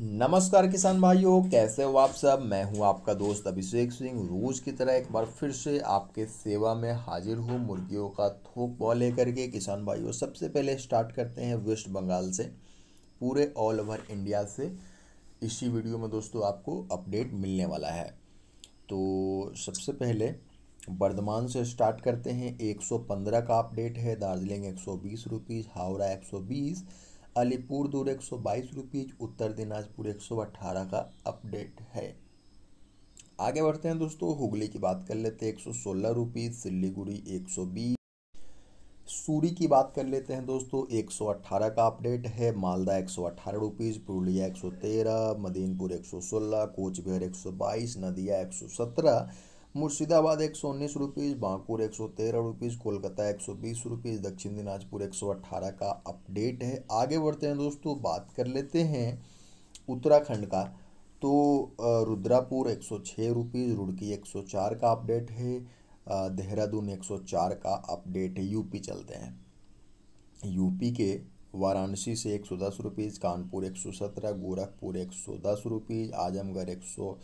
नमस्कार किसान भाइयों कैसे हो आप सब मैं हूं आपका दोस्त अभिषेक सिंह रोज की तरह एक बार फिर से आपके सेवा में हाजिर हूं मुर्गियों का थोक भाव लेकर के किसान भाइयों सबसे पहले स्टार्ट करते हैं वेस्ट बंगाल से पूरे ऑल ओवर इंडिया से इसी वीडियो में दोस्तों आपको अपडेट मिलने वाला है तो सबसे पहले बर्धमान से स्टार्ट करते हैं 115 का अपडेट है दार्जिलिंग एक सौ हावड़ा एक अलीपुर दूर एक सौ बाईस रुपीज़ उत्तर दिनाजपुर एक सौ अट्ठारह का अपडेट है आगे बढ़ते हैं दोस्तों हुगली की बात कर लेते हैं एक सौ सोलह रुपीज़ सिल्लीगुड़ी एक सौ बीस सूरी की बात कर लेते हैं दोस्तों 118 का अपडेट है मालदा एक सौ अट्ठारह रुपीज़ पुरुलिया एक सौ तेरह मदीनपुर एक सौ सोलह कोचबिहार एक सौ बाईस नदिया एक सौ सत्रह मुर्शिदाबाद एक सौ उन्नीस रुपीज़ बांकुर एक सौ तेरह रुपीज़ कोलकाता एक सौ बीस रुपीज़ दक्षिण दिनाजपुर एक सौ अट्ठारह का अपडेट है आगे बढ़ते हैं दोस्तों बात कर लेते हैं उत्तराखंड का तो रुद्रापुर एक सौ छः रुपीज़ रुड़की एक सौ चार का अपडेट है देहरादून एक सौ चार का अपडेट है यूपी चलते हैं यूपी के वाराणसी से एक सौ दस रुपीज़ कानपुर एक सौ सत्रह गोरखपुर एक सौ दस रुपीज़ आजमगढ़ एक सौ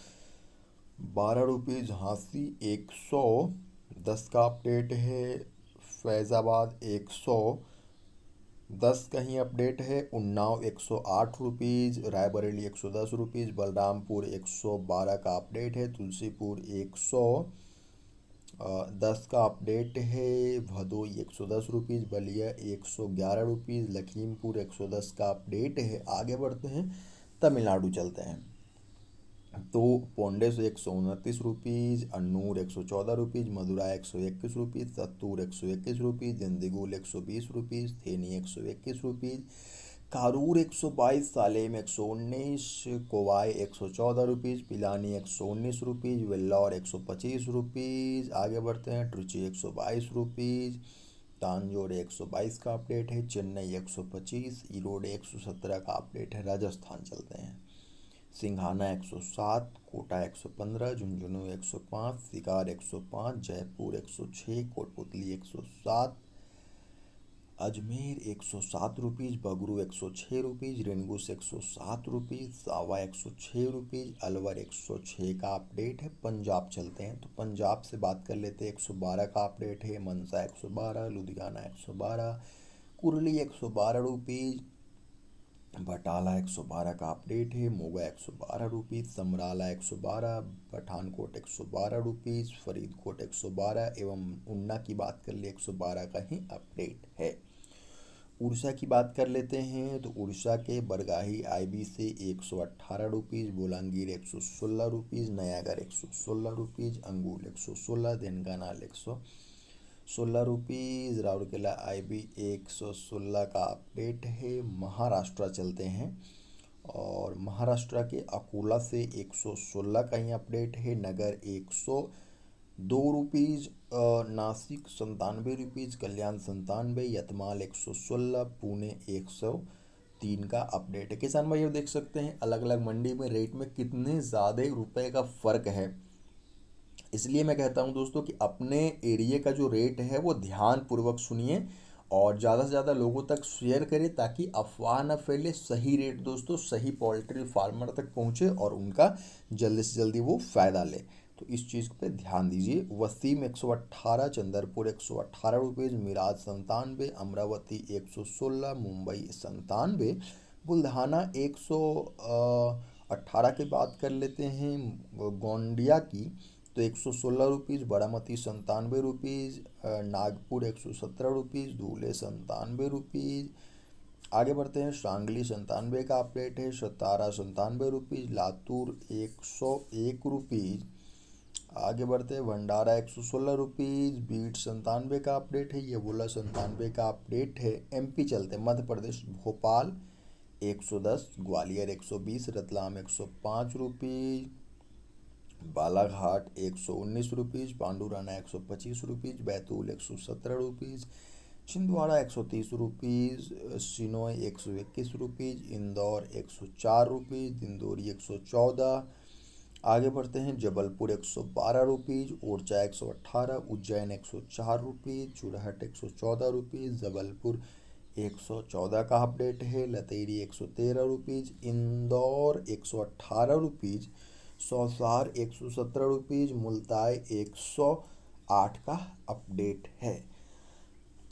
बारह रुपये झांसी एक सौ दस का अपडेट है फैज़ाबाद एक सौ दस का ही अपडेट है उन्नाव एक सौ आठ रुपीज़ रायबरेली एक सौ दस रुपीज़ बलरामपुर एक सौ बारह का अपडेट है तुलसीपुर एक सौ दस का अपडेट है भदोई एक सौ दस रुपीज़ बलिया एक सौ ग्यारह रुपीज़ लखीमपुर एक सौ दस का अपडेट है आगे बढ़ते हैं तमिलनाडु चलते हैं तो पोंडेस एक सौ उनतीस रुपीज़ अनूर एक सौ चौदह रुपीज़ मदुरा एक सौ इक्कीस रुपीज़ सत्तूर एक सौ इक्कीस रुपीज़ दिंदिगुल एक सौ बीस रुपीज़ थेनी एक सौ इक्कीस रुपीज़ कारूर एक सौ बाईस सालेम एक सौ उन्नीस कोवाई एक सौ चौदह रुपीज़ पिलानी एक सौ उन्नीस रुपीज़ वेल्लौर एक सौ पच्चीस रुपीज़ आगे बढ़ते हैं ट्रुची एक सौ बाईस रुपीज़ तानजोर एक सौ बाईस का अपडेट है चेन्नई एक सौ पच्चीस ईरोड एक सौ सत्रह का अपडेट है राजस्थान चलते हैं सिंघाना 107, कोटा 115, झुंझुनू 105, सिकार 105, जयपुर 106, कोटपुतली एक अजमेर एक सौ सात रुपीज़ बगरू एक सौ छः रुपीज़ रेनगुस एक सौ सात रुपीज़ सावा एक सौ छः रुपीज़ अलवर एक सौ छः का अपडेट है पंजाब चलते हैं तो पंजाब से बात कर लेते हैं एक सौ बारह का अपडेट है मनसा एक सौ बारह लुधियाना एक सौ बारह कुरली एक सौ बारह रुपीज़ बटाला एक सौ बारह का अपडेट है मोगा एक सौ बारह रुपीज़ समराला एक सौ बारह पठानकोट एक सौ बारह रुपीज़ फरीदकोट एक सौ बारह एवं उन्ना की बात कर ले एक सौ बारह का ही अपडेट है उड़ीसा की बात कर लेते हैं तो उड़ीसा के बरगाही आईबी से एक सौ अट्ठारह रुपीज़ बोलांगीर एक सौ सोलह रुपीज़ नयागढ़ एक सौ सोलह रुपीज़ अंगूल एक सौ सोलह देनगानाल एक सौ सोलह रुपीज़ राउरकेला आई बी एक सौ सोलह का अपडेट है महाराष्ट्र चलते हैं और महाराष्ट्र के अकोला से एक सौ सोलह का ही अपडेट है नगर एक सौ दो रुपीज़ नासिक संतानवे रुपीज़ कल्याण संतानवे यतमाल एक सौ सोलह पुणे एक सौ तीन का अपडेट है किसान भाई देख सकते हैं अलग अलग मंडी में रेट में कितने ज़्यादा रुपए का फ़र्क है इसलिए मैं कहता हूँ दोस्तों कि अपने एरिए का जो रेट है वो ध्यानपूर्वक सुनिए और ज़्यादा से ज़्यादा लोगों तक शेयर करें ताकि अफवाह न फैले सही रेट दोस्तों सही पोल्ट्री फार्मर तक पहुँचे और उनका जल्दी से जल्दी वो फ़ायदा ले तो इस चीज़ पे ध्यान दीजिए वसीम एक सौ अट्ठारह चंद्रपुर एक सौ अट्ठारह रुपये मिराज संतानवे अमरावती एक सौ सोलह मुंबई संतानवे बुल्धाना एक सौ अट्ठारह की बात कर लेते हैं गोंडिया की तो एक सौ सोलह रुपीज़ बारामती संतानवे रुपीज़ नागपुर एक सौ सत्रह रुपीज़ धूले संतानवे रुपीज़ आगे बढ़ते हैं सांगली संतानवे का आप रेट है सतारा संतानवे रुपीज़ लातूर एक सौ एक रुपीज़ आगे बढ़ते हैं भंडारा एक सौ सोलह रुपीज़ बीट संतानवे का अपडेट है ये बोला संतानवे का अपडेट है एमपी चलते मध्य प्रदेश भोपाल एक सौ दस ग्वालियर एक सौ बीस रतलाम एक सौ पाँच रुपीज़ बालाघाट एक सौ उन्नीस रुपीज़ पांडुराना एक सौ पच्चीस रुपीज़ बैतूल एक सौ सत्रह रुपीज़ छिंदवाड़ा एक सौ तीस रुपीज़ सिनोय एक सौ इक्कीस रुपीज़ इंदौर एक सौ चार रुपीज़ दिंदोरी एक सौ चौदह आगे बढ़ते हैं जबलपुर एक सौ बारह रुपीज़ ओरछा एक सौ अट्ठारह उज्जैन एक सौ चार रुपीज़ चुरहट एक सौ चौदह रुपीज़ जबलपुर एक सौ चौदह का अपडेट है लतेरी एक सौ तेरह रुपीज़ इंदौर एक सौ अट्ठारह रुपीज़ सौसार एक सौ सत्रह रुपीज़ मुलताई एक सौ आठ का अपडेट है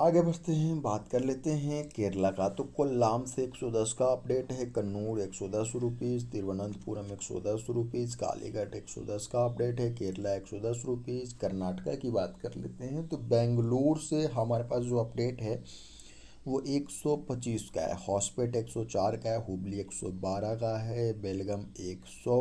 आगे बढ़ते हैं बात कर लेते हैं केरला का तो कोल्लाम से 110 का अपडेट है कन्नूर 110 रुपीज़ तिरुवनंतपुरम एक सौ दस रुपीज़ कालीगढ़ एक सौ दस का अपडेट है केरला एक सौ दस रुपीज़ कर्नाटका की बात कर लेते हैं तो बेंगलुरु से हमारे पास जो अपडेट है वो एक सौ पच्चीस का है हॉस्पेट एक सौ चार का है हुबली एक सौ बारह का है बेलगम एक सौ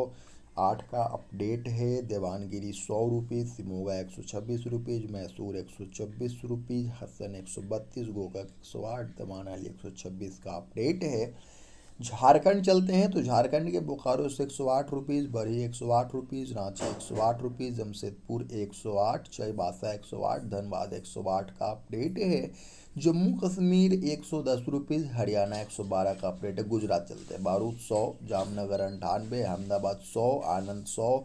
आठ का अपडेट है देवानगिरी सौ रुपीज़ सिमोगा एक सौ छब्बीस रुपीज़ मैसूर एक सौ छब्बीस रुपीज़ हसन एक सौ बत्तीस गोका एक सौ आठ दमानाली एक सौ छब्बीस का अपडेट है झारखंड चलते हैं तो झारखंड के बोकारो से एक सौ आठ रुपीज़ बरही एक सौ आठ रुपीज़ रांची एक सौ आठ रुपीज़ जमशेदपुर एक सौ आठ चयबासा एक सौ आठ धनबाद एक सौ आठ का अपडेट है जम्मू कश्मीर एक सौ दस रुपीज़ हरियाणा एक सौ बारह का अपडेट है गुजरात चलते हैं बारूद सौ जामनगर अंठानवे अहमदाबाद सौ आनंद सौ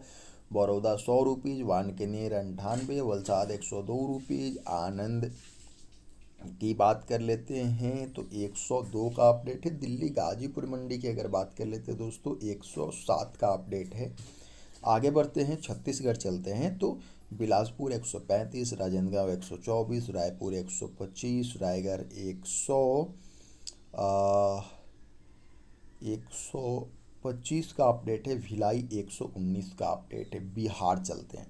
बड़ौदा सौ रुपीज़ वानकनेर अंठानवे वलसाद एक सौ दो रुपीज़ आनंद की बात कर लेते हैं तो 102 का अपडेट है दिल्ली गाजीपुर मंडी की अगर बात कर लेते हैं दोस्तों 107 का अपडेट है आगे बढ़ते हैं छत्तीसगढ़ चलते हैं तो बिलासपुर 135 राजनांदगांव 124 रायपुर 125 रायगढ़ 100 एक सौ का अपडेट है भिलाई 119 का अपडेट है बिहार चलते हैं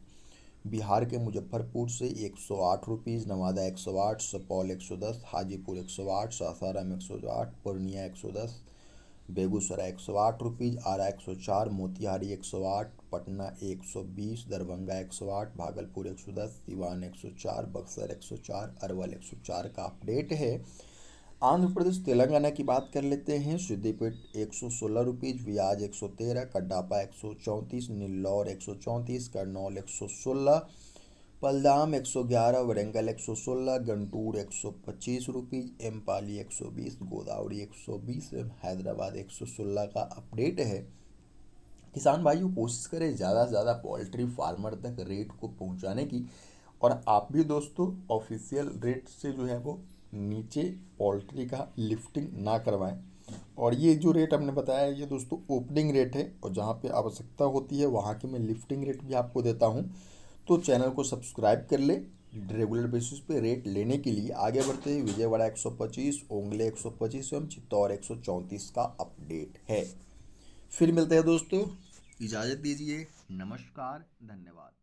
बिहार के मुजफ्फरपुर से एक सौ आठ रुपीज़ नवादा एक सौ आठ सुपौल एक सौ दस हाजीपुर एक सौ आठ सासाराम एक सौ आठ पूर्णिया एक सौ दस बेगूसराय एक सौ आठ रुपीज़ आरा एक सौ चार मोतिहारी एक सौ आठ पटना एक सौ बीस दरभंगा एक सौ आठ भागलपुर एक सौ दस सीवान एक सौ चार बक्सर एक सौ चार अरवल एक सौ चार का अपडेट है आंध्र प्रदेश तेलंगाना की बात कर लेते हैं सिद्धिपेट एक सौ सोलह रुपीज़ व्याज एक सौ तेरह कड्डापा एक सौ चौंतीस निल्लौर एक सौ चौंतीस करनौल एक सौ सोलह पलदाम एक सौ ग्यारह वरेंगल एक सौ सोलह गंटूर एक सौ पच्चीस रुपीज़ एमपाली एक सौ बीस गोदावरी एक सौ बीस हैदराबाद एक सौ सोलह का अपडेट है किसान भाइयों कोशिश करें ज़्यादा से ज़्यादा पोल्ट्री फार्मर तक रेट को पहुँचाने की और आप भी दोस्तों ऑफिशियल रेट से जो है वो नीचे पोल्ट्री का लिफ्टिंग ना करवाएं और ये जो रेट हमने बताया ये दोस्तों ओपनिंग रेट है और जहाँ पे आवश्यकता होती है वहाँ की मैं लिफ्टिंग रेट भी आपको देता हूँ तो चैनल को सब्सक्राइब कर ले रेगुलर बेसिस पे रेट लेने के लिए आगे बढ़ते हैं विजयवाड़ा 125, ओंगले पच्चीस एवं चित्तौर चौंतीस का अपडेट है फिर मिलते हैं दोस्तों इजाज़त दीजिए नमस्कार धन्यवाद